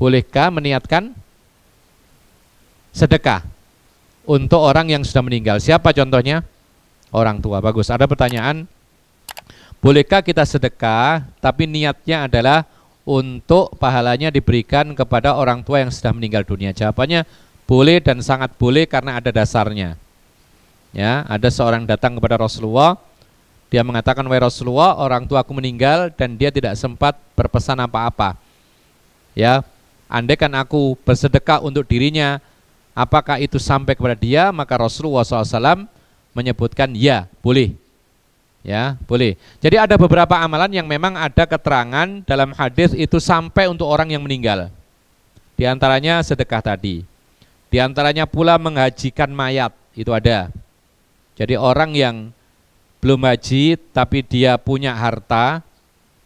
Bolehkah meniatkan sedekah untuk orang yang sudah meninggal? Siapa contohnya? Orang tua. Bagus. Ada pertanyaan? Bolehkah kita sedekah tapi niatnya adalah untuk pahalanya diberikan kepada orang tua yang sudah meninggal dunia? Jawabannya boleh dan sangat boleh karena ada dasarnya. Ya, ada seorang datang kepada Rasulullah dia mengatakan, wa Rasulullah, orang tuaku meninggal dan dia tidak sempat berpesan apa-apa. Ya, andaikan aku bersedekah untuk dirinya, apakah itu sampai kepada dia? Maka Rasulullah SAW menyebutkan, ya, boleh. Ya, boleh. Jadi ada beberapa amalan yang memang ada keterangan dalam hadis itu sampai untuk orang yang meninggal. Di antaranya sedekah tadi. Di antaranya pula menghajikan mayat, itu ada. Jadi orang yang belum haji tapi dia punya harta,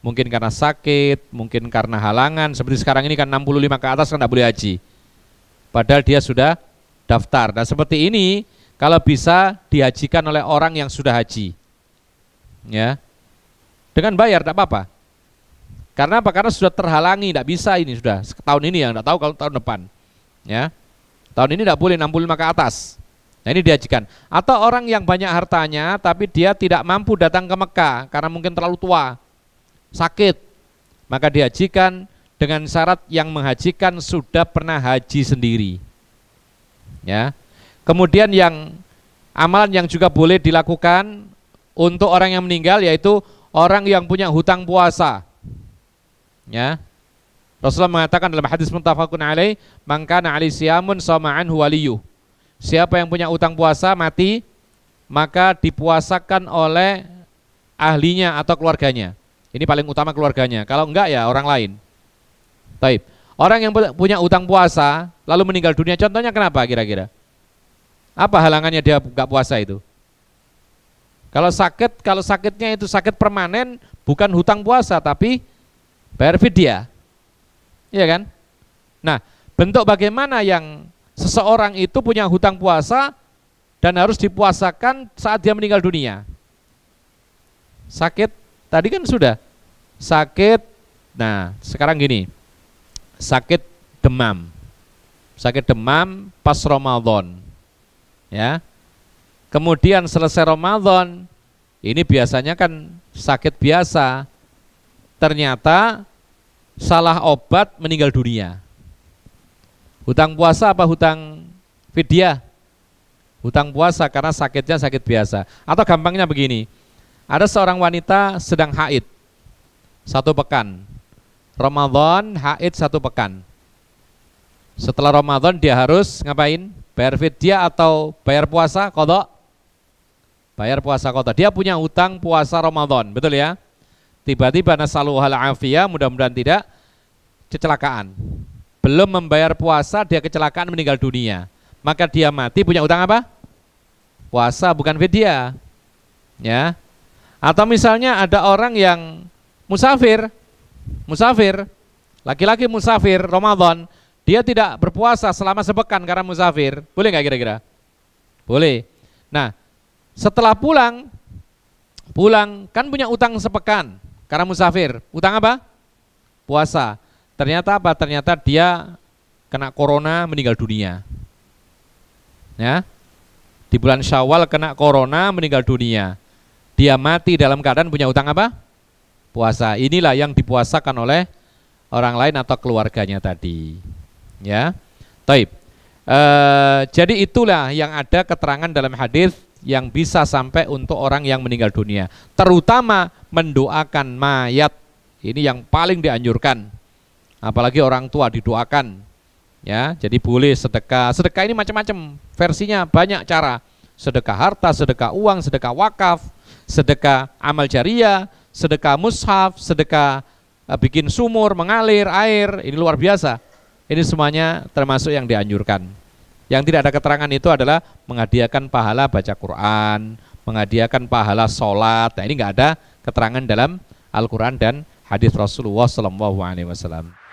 mungkin karena sakit, mungkin karena halangan, seperti sekarang ini kan 65 ke atas kan tidak boleh haji. Padahal dia sudah daftar. Nah seperti ini kalau bisa dihajikan oleh orang yang sudah haji. ya Dengan bayar tidak apa-apa. Karena apa? Karena sudah terhalangi, tidak bisa ini sudah. Tahun ini yang tidak tahu kalau tahun depan. ya Tahun ini tidak boleh 65 ke atas. Nah ini diajikan. Atau orang yang banyak hartanya tapi dia tidak mampu datang ke Mekah karena mungkin terlalu tua, sakit, maka diajikan dengan syarat yang menghajikan sudah pernah haji sendiri. Ya. Kemudian yang amalan yang juga boleh dilakukan untuk orang yang meninggal yaitu orang yang punya hutang puasa. Ya. Rasulullah mengatakan dalam hadis muttafaqun alaih, "Man kana 'alaihi siyamun sama'an anhu waliyuh." Siapa yang punya utang puasa mati, maka dipuasakan oleh ahlinya atau keluarganya. Ini paling utama keluarganya. Kalau enggak ya orang lain. Taib. Orang yang punya utang puasa lalu meninggal dunia, contohnya kenapa kira-kira? Apa halangannya dia enggak puasa itu? Kalau sakit, kalau sakitnya itu sakit permanen, bukan hutang puasa tapi bayar fidyah. Iya kan? Nah, bentuk bagaimana yang seseorang itu punya hutang puasa dan harus dipuasakan saat dia meninggal dunia. Sakit, tadi kan sudah. Sakit, nah sekarang gini, sakit demam. Sakit demam pas Ramadan. Ya. Kemudian selesai Ramadan, ini biasanya kan sakit biasa. Ternyata salah obat meninggal dunia. Hutang puasa apa hutang vidya? Hutang puasa karena sakitnya sakit biasa. Atau gampangnya begini, ada seorang wanita sedang haid satu pekan. Ramadan haid satu pekan. Setelah Ramadan dia harus ngapain? Bayar vidya atau bayar puasa kodok? Bayar puasa kodok. Dia punya hutang puasa Ramadan, betul ya? Tiba-tiba nasaluhal afiyah, mudah-mudahan tidak, kecelakaan belum membayar puasa dia kecelakaan meninggal dunia. Maka dia mati punya utang apa? Puasa bukan vidya Ya. Atau misalnya ada orang yang musafir, musafir, laki-laki musafir Ramadan, dia tidak berpuasa selama sepekan karena musafir. Boleh nggak kira-kira? Boleh. Nah, setelah pulang, pulang kan punya utang sepekan karena musafir. Utang apa? Puasa. Ternyata apa? Ternyata dia kena corona meninggal dunia. Ya. Di bulan Syawal kena corona meninggal dunia. Dia mati dalam keadaan punya utang apa? Puasa. Inilah yang dipuasakan oleh orang lain atau keluarganya tadi. Ya. Taib. E, jadi itulah yang ada keterangan dalam hadis yang bisa sampai untuk orang yang meninggal dunia. Terutama mendoakan mayat. Ini yang paling dianjurkan apalagi orang tua didoakan ya jadi boleh sedekah sedekah ini macam-macam versinya banyak cara sedekah harta sedekah uang sedekah wakaf sedekah amal jariah sedekah mushaf sedekah eh, bikin sumur mengalir air ini luar biasa ini semuanya termasuk yang dianjurkan yang tidak ada keterangan itu adalah menghadiahkan pahala baca Quran menghadiahkan pahala sholat nah ini enggak ada keterangan dalam Al-Quran dan hadis Rasulullah SAW.